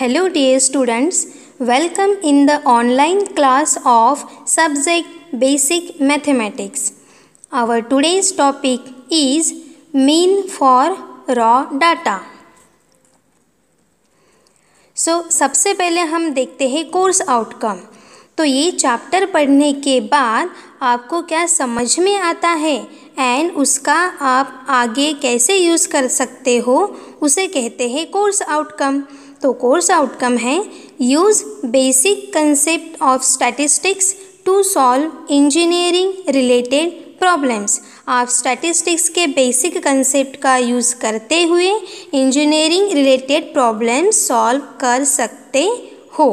Hello dear students welcome in the online class of subject basic mathematics our today's topic is mean for raw data so सबसे पहले हम देखते हैं course outcome तो ये chapter पढ़ने के बाद आपको क्या समझ में आता है एंड उसका आप आगे कैसे यूज़ कर सकते हो उसे कहते हैं कोर्स आउटकम तो कोर्स आउटकम है use basic concept of statistics to solve engineering related problems आप स्टैटिस्टिक्स के बेसिक कंसेप्ट का यूज़ करते हुए इंजीनियरिंग रिलेटेड प्रॉब्लम सॉल्व कर सकते हो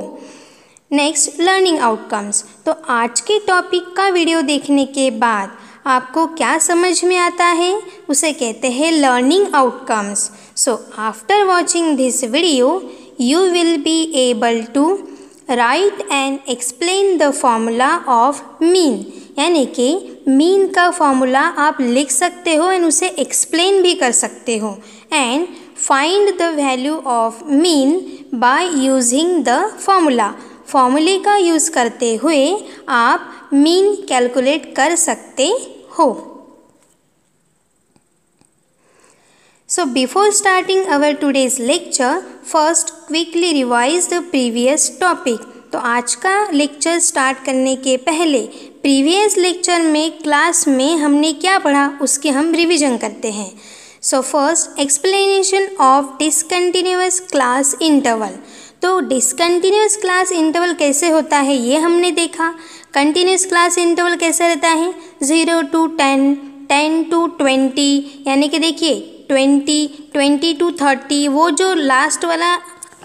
नेक्स्ट लर्निंग आउटकम्स तो आज के टॉपिक का वीडियो देखने के बाद आपको क्या समझ में आता है उसे कहते हैं learning outcomes so after watching this video you will be able to write and explain the formula of mean यानी कि मीन का फॉर्मूला आप लिख सकते हो एंड उसे एक्सप्लेन भी कर सकते हो and find the value of mean by using the formula फॉर्मूले का यूज़ करते हुए आप मीन कैलकुलेट कर सकते हो So before starting our today's lecture, first quickly revise the previous topic. तो आज का लेक्चर स्टार्ट करने के पहले प्रीवियस लेक्चर में क्लास में हमने क्या पढ़ा उसके हम रिवीजन करते हैं so first explanation of discontinuous class interval तो डिसकंटिन्यूस क्लास इंटरवल कैसे होता है ये हमने देखा कंटिन्यूस क्लास इंटरवल कैसे रहता है zero to ten ten to twenty यानी कि देखिए ट्वेंटी ट्वेंटी टू थर्टी वो जो लास्ट वाला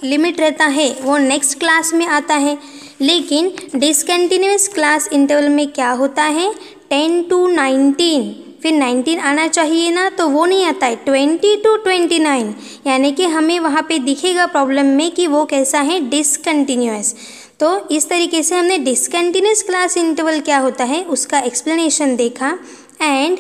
लिमिट रहता है वो नेक्स्ट क्लास में आता है लेकिन डिसकन्टीन्यूस क्लास इंटरवल में क्या होता है टेन टू नाइनटीन फिर नाइनटीन आना चाहिए ना तो वो नहीं आता है ट्वेंटी टू ट्वेंटी नाइन यानी कि हमें वहाँ पे दिखेगा प्रॉब्लम में कि वो कैसा है डिसकन्टीन्यूस तो इस तरीके से हमने डिसकन्टीन्यूस क्लास इंटरवल क्या होता है उसका एक्सप्लेनेशन देखा and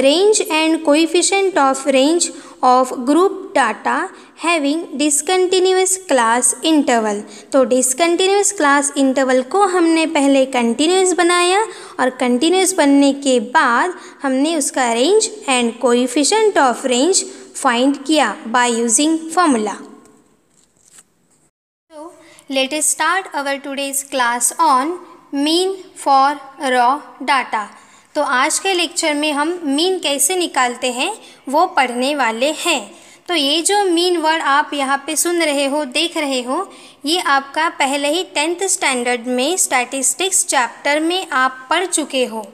range and coefficient of range of group data having discontinuous class interval तो discontinuous class interval को हमने पहले continuous बनाया और continuous बनने के बाद हमने उसका range and coefficient of range find किया by using formula so let us start our today's class on mean for raw data तो आज के लेक्चर में हम मीन कैसे निकालते हैं वो पढ़ने वाले हैं तो ये जो मीन वर्ड आप यहाँ पे सुन रहे हो देख रहे हो ये आपका पहले ही टेंथ स्टैंडर्ड में स्टैटिस्टिक्स चैप्टर में आप पढ़ चुके हो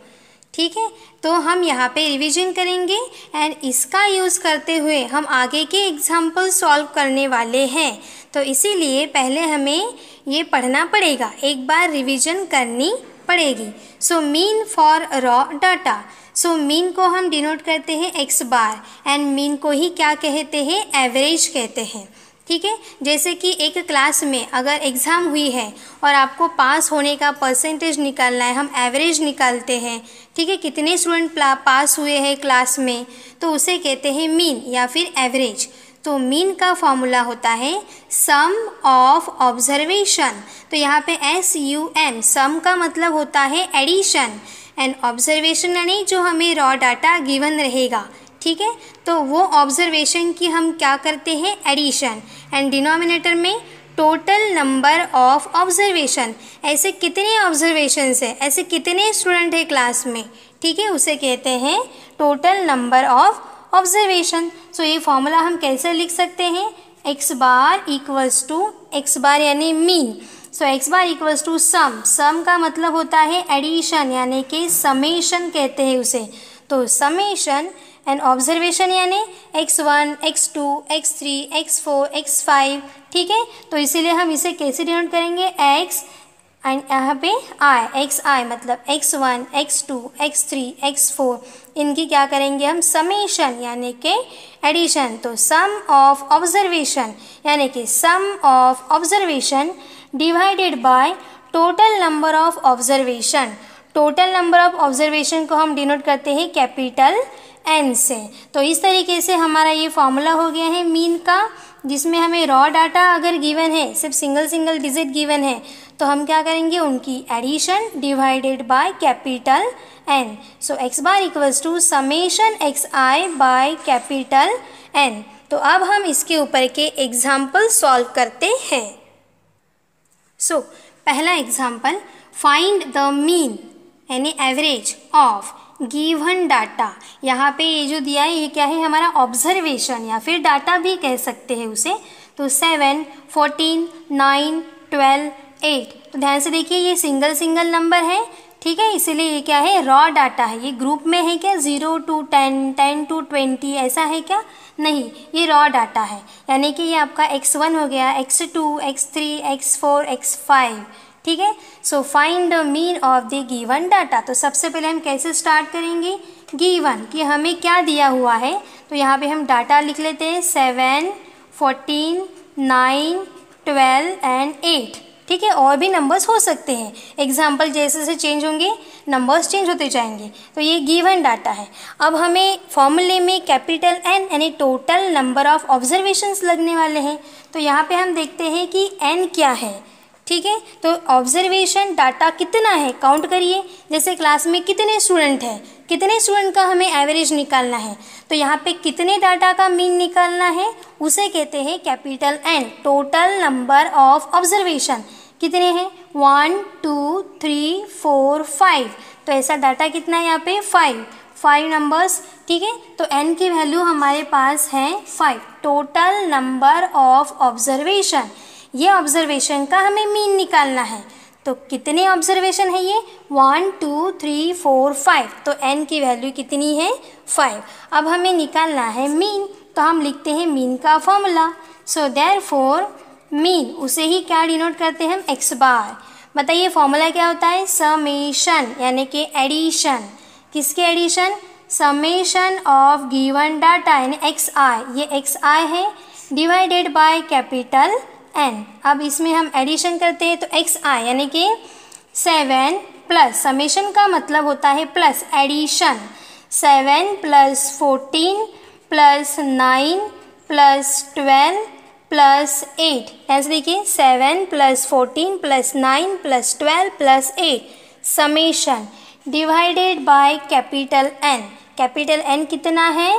ठीक है तो हम यहाँ पे रिवीजन करेंगे एंड इसका यूज़ करते हुए हम आगे के एग्जाम्पल सॉल्व करने वाले हैं तो इसीलिए पहले हमें ये पढ़ना पड़ेगा एक बार रिवीजन करनी पड़ेगी so mean for raw data so mean को हम डिनोट करते हैं एक्स बार एंड मीन को ही क्या कहते हैं एवरेज कहते हैं ठीक है जैसे कि एक क्लास में अगर एग्ज़ाम हुई है और आपको पास होने का परसेंटेज निकालना है हम एवरेज निकालते हैं ठीक है कितने स्टूडेंट पास हुए हैं क्लास में तो उसे कहते हैं मीन या फिर एवरेज तो मीन का फॉर्मूला होता है सम ऑफ ऑब्जर्वेशन तो यहाँ पे एस यू एम सम का मतलब होता है एडिशन एंड ऑब्जर्वेशन यानी जो हमें रॉ डाटा गिवन रहेगा ठीक है तो वो ऑब्जर्वेशन की हम क्या करते हैं एडिशन एंड डिनोमिनेटर में टोटल नंबर ऑफ ऑब्जर्वेशन ऐसे कितने ऑब्जर्वेशंस है ऐसे कितने स्टूडेंट है क्लास में ठीक है उसे कहते हैं total number of observation so ये फॉर्मूला हम कैसे लिख सकते हैं x bar equals to x bar यानी mean so x bar equals to sum sum का मतलब होता है एडिशन यानी कि समेशन कहते हैं उसे तो समेशन एंड ऑब्जर्वेशन यानी x one x two x three x four x five ठीक है तो इसीलिए हम इसे कैसे डिनोट करेंगे एक्स एंड यहाँ पे आई एक्स आई मतलब x one x two x three x four इनकी क्या करेंगे हम समेशन यानी कि एडिशन तो सम ऑफ ऑब्जर्वेशन यानी कि sum of observation divided by total number of observation total number of observation को हम डिनोट करते हैं कैपिटल एन से तो इस तरीके से हमारा ये फॉर्मूला हो गया है मीन का जिसमें हमें रॉ डाटा अगर गिवन है सिर्फ सिंगल सिंगल डिजिट गिवन है तो हम क्या करेंगे उनकी addition divided by capital n so x bar equals to summation x i by capital n तो अब हम इसके ऊपर के एग्जाम्पल सॉल्व करते हैं सो so, पहला एग्जाम्पल फाइंड द मीन यानी एवरेज ऑफ गिवन डाटा यहाँ पे ये जो दिया है ये क्या है हमारा ऑब्जर्वेशन या फिर डाटा भी कह सकते हैं उसे तो seven fourteen nine twelve eight तो ध्यान से देखिए ये सिंगल सिंगल नंबर है ठीक है इसीलिए ये क्या है रॉ डाटा है ये ग्रुप में है क्या zero to ten ten to twenty ऐसा है क्या नहीं ये रॉ डाटा है यानी कि ये आपका एक्स वन हो गया x two x three x four x five ठीक है so find the mean of the given data तो सबसे पहले हम कैसे स्टार्ट करेंगे गिवन कि हमें क्या दिया हुआ है तो यहाँ पे हम डाटा लिख लेते हैं seven fourteen nine twelve and eight ठीक है और भी नंबर्स हो सकते हैं एग्जाम्पल जैसे जैसे चेंज होंगे नंबर्स चेंज होते जाएंगे तो ये गिवन डाटा है अब हमें फॉर्मूले में कैपिटल एन यानी टोटल नंबर ऑफ ऑब्जर्वेशंस लगने वाले हैं तो यहाँ पे हम देखते हैं कि एन क्या है ठीक है तो ऑब्जर्वेशन डाटा कितना है काउंट करिए जैसे क्लास में कितने स्टूडेंट हैं कितने स्टूडेंट का हमें एवरेज निकालना है तो यहाँ पे कितने डाटा का मीन निकालना है उसे कहते हैं capital n total number of observation कितने हैं one two three four five तो ऐसा डाटा कितना है यहाँ पे फाइव फाइव नंबर्स ठीक है तो एन की वैल्यू हमारे पास है five total number of observation ये ऑब्जर्वेशन का हमें मीन निकालना है तो कितने ऑब्जर्वेशन है ये one two three four five तो एन की वैल्यू कितनी है फाइव अब हमें निकालना है मीन तो हम लिखते हैं मीन का formula so therefore mean उसे ही क्या डिनोट करते हैं हम एक्स बार बताइए फॉर्मूला क्या होता है समेशन यानी कि एडिशन किसके addition summation of given data यानी एक्स आई ये एक्स आई है डिवाइडेड बाय कैपिटल एन अब इसमें हम एडिशन करते हैं तो एक्स आई यानी कि सेवन प्लस समेशन का मतलब होता है plus addition seven plus fourteen plus nine plus twelve plus eight ऐसे देखिए seven plus fourteen plus nine plus twelve plus eight summation divided by capital n capital n कितना है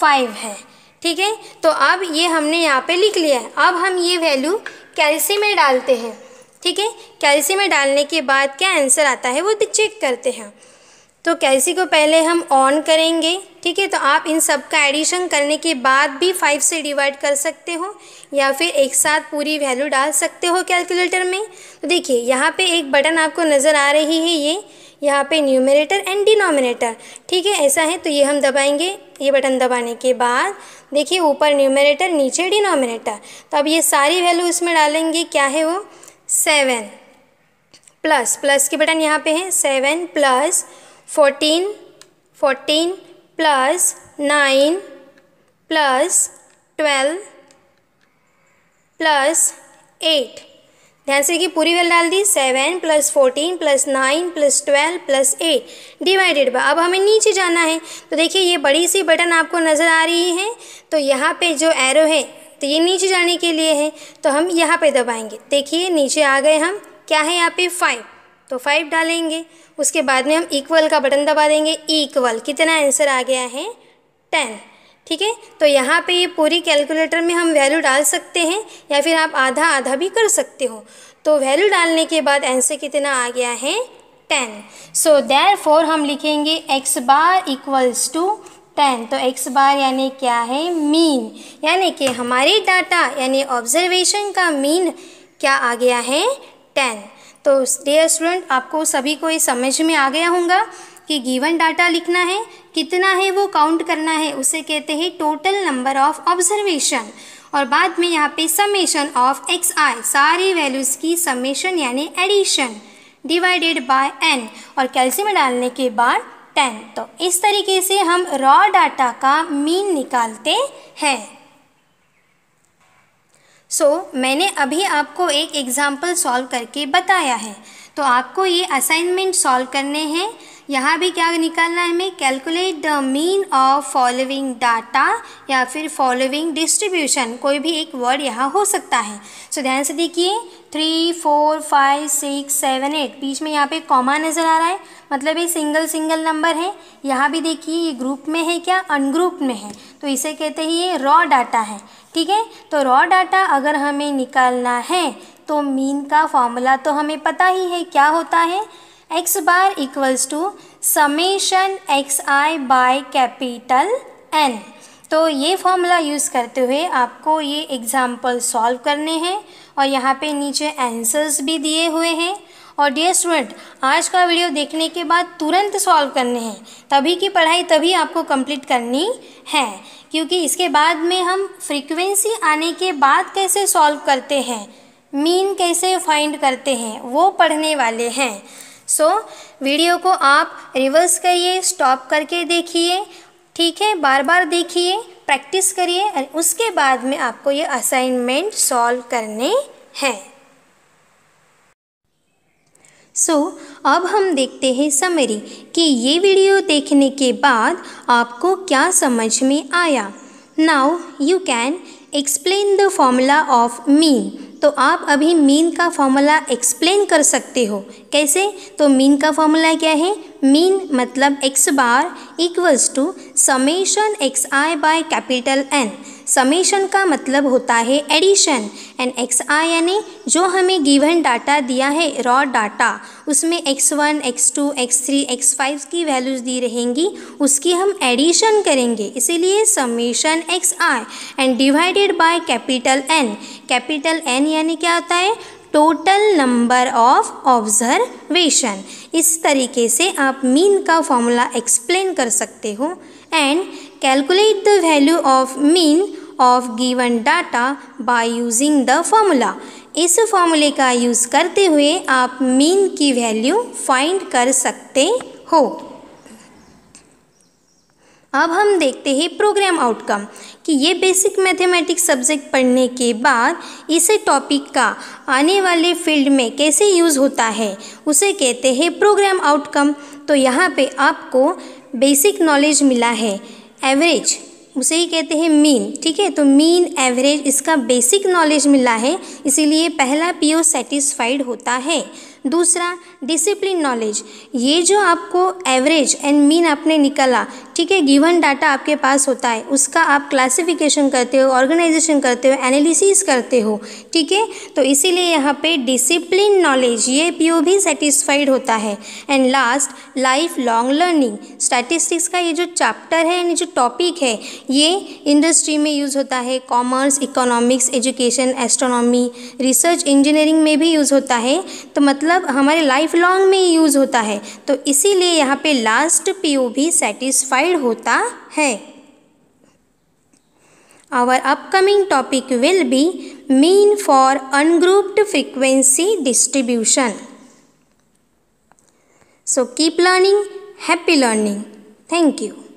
फाइव है ठीक है तो अब ये हमने यहाँ पे लिख लिया है अब हम ये वैल्यू कैलसी में डालते हैं ठीक है कैलसी में डालने के बाद क्या आंसर आता है वो चेक करते हैं तो कैलसी को पहले हम ऑन करेंगे ठीक है तो आप इन सब का एडिशन करने के बाद भी फाइव से डिवाइड कर सकते हो या फिर एक साथ पूरी वैल्यू डाल सकते हो कैलकुलेटर में तो देखिए यहाँ पे एक बटन आपको नज़र आ रही है ये यहाँ पे न्यूमिनेटर एंड डिनोमिनेटर ठीक है ऐसा है तो ये हम दबाएंगे ये बटन दबाने के बाद देखिए ऊपर न्यूमिनेटर नीचे डिनोमिनेटर तो अब ये सारी वैल्यू इसमें डालेंगे क्या है वो सेवन प्लस प्लस के बटन यहाँ पे है seven plus fourteen fourteen plus nine plus twelve plus eight ध्यान से कि पूरी वैल्यू डाल दी seven plus fourteen plus nine plus twelve plus eight divided by अब हमें नीचे जाना है तो देखिए ये बड़ी सी बटन आपको नज़र आ रही है तो यहाँ पे जो एरो है तो ये नीचे जाने के लिए है तो हम यहाँ पे दबाएंगे देखिए नीचे आ गए हम क्या है यहाँ पे फाइव तो फाइव डालेंगे उसके बाद में हम इक्वल का बटन दबा देंगे इक्वल कितना आंसर आ गया है टेन ठीक है तो यहाँ पे ये पूरी कैलकुलेटर में हम वैल्यू डाल सकते हैं या फिर आप आधा आधा भी कर सकते हो तो वैल्यू डालने के बाद आंसर कितना आ गया है टेन सो देर फोर हम लिखेंगे x bar equals to ten तो एक्स बार यानी क्या है मीन यानी कि हमारे डाटा यानी ऑब्जर्वेशन का मीन क्या आ गया है टेन तो डेयर स्टूडेंट आपको सभी को ये समझ में आ गया होगा कि गिवन डाटा लिखना है कितना है वो काउंट करना है उसे कहते हैं टोटल नंबर ऑफ ऑब्जर्वेशन और बाद में यहाँ पे समेशन ऑफ एक्स आई सारी वैल्यूज़ की समेशन यानी एडिशन डिवाइडेड बाय एन और कैल्सियम डालने के बाद टेन तो इस तरीके से हम रॉ डाटा का मीन निकालते हैं सो so, मैंने अभी आपको एक एग्ज़ाम्पल सॉल्व करके बताया है तो आपको ये असाइनमेंट सॉल्व करने हैं यहाँ भी क्या निकालना है हमें calculate the mean of following data या फिर फॉलोइंग डिस्ट्रीब्यूशन कोई भी एक वर्ड यहाँ हो सकता है सो so, ध्यान से देखिए three four five six seven eight बीच में यहाँ पे कॉमा नज़र आ रहा है मतलब ये सिंगल सिंगल नंबर है यहाँ भी देखिए ये ग्रुप में है क्या अनग्रुप में है तो इसे कहते हैं ये रॉ डाटा है ठीक है तो रॉ डाटा अगर हमें निकालना है तो मीन का फॉर्मूला तो हमें पता ही है क्या होता है x bar equals to summation x i by capital n तो ये फॉर्मूला यूज़ करते हुए आपको ये एग्ज़ाम्पल सॉल्व करने हैं और यहाँ पे नीचे आंसर्स भी दिए हुए हैं और डियर स्टूडेंट आज का वीडियो देखने के बाद तुरंत सॉल्व करने हैं तभी की पढ़ाई तभी आपको कंप्लीट करनी है क्योंकि इसके बाद में हम फ्रीक्वेंसी आने के बाद कैसे सॉल्व करते हैं मीन कैसे फाइंड करते हैं वो पढ़ने वाले हैं सो so, वीडियो को आप रिवर्स करिए स्टॉप करके देखिए ठीक है बार बार देखिए प्रैक्टिस करिए और उसके बाद में आपको ये असाइनमेंट सॉल्व करने हैं सो so, अब हम देखते हैं समरी कि ये वीडियो देखने के बाद आपको क्या समझ में आया now you can explain the formula of mean तो आप अभी मीन का फॉर्मूला एक्सप्लेन कर सकते हो कैसे तो मीन का फॉर्मूला क्या है मीन मतलब x bar equals to summation x i by capital n summation का मतलब होता है एडिशन एंड एक्स आई यानी जो हमें गिवन डाटा दिया है रॉ डाटा उसमें x one x two x three x five की वैल्यूज़ दी रहेंगी उसकी हम एडिशन करेंगे इसीलिए summation x i and divided by capital n capital n यानी क्या होता है टोटल नंबर ऑफ ऑब्जर्वेशन इस तरीके से आप मीन का फॉर्मूला एक्सप्लेन कर सकते हो and calculate the value of mean of given data by using the formula इस फॉर्मूले का यूज़ करते हुए आप मीन की वैल्यू फाइंड कर सकते हो अब हम देखते हैं प्रोग्राम आउटकम कि ये बेसिक मैथमेटिक्स सब्जेक्ट पढ़ने के बाद इसे टॉपिक का आने वाले फील्ड में कैसे यूज़ होता है उसे कहते हैं प्रोग्राम आउटकम तो यहाँ पे आपको बेसिक नॉलेज मिला है एवरेज उसे ही कहते हैं मीन ठीक है तो मीन एवरेज इसका बेसिक नॉलेज मिला है इसीलिए पहला पीओ सेटिस्फाइड होता है दूसरा डिसिप्लिन नॉलेज ये जो आपको एवरेज एंड मीन आपने निकाला ठीक है गिवन डाटा आपके पास होता है उसका आप क्लासिफिकेशन करते हो ऑर्गेनाइजेशन करते हो एनालिसिस करते हो ठीक है तो इसीलिए यहाँ पे डिसिप्लिन नॉलेज ये पी भी सेटिस्फाइड होता है and last life long learning statistics का ये जो चैप्टर है यानी जो टॉपिक है ये इंडस्ट्री में यूज़ होता है commerce economics education astronomy research engineering में भी यूज़ होता है तो मतलब हमारे लाइफ लाइफ लॉन्ग में यूज़ होता है तो इसीलिए यहाँ पे लास्ट पी ओ भी सेटिस्फाइड होता है our upcoming topic will be mean for ungrouped frequency distribution so keep learning happy learning thank you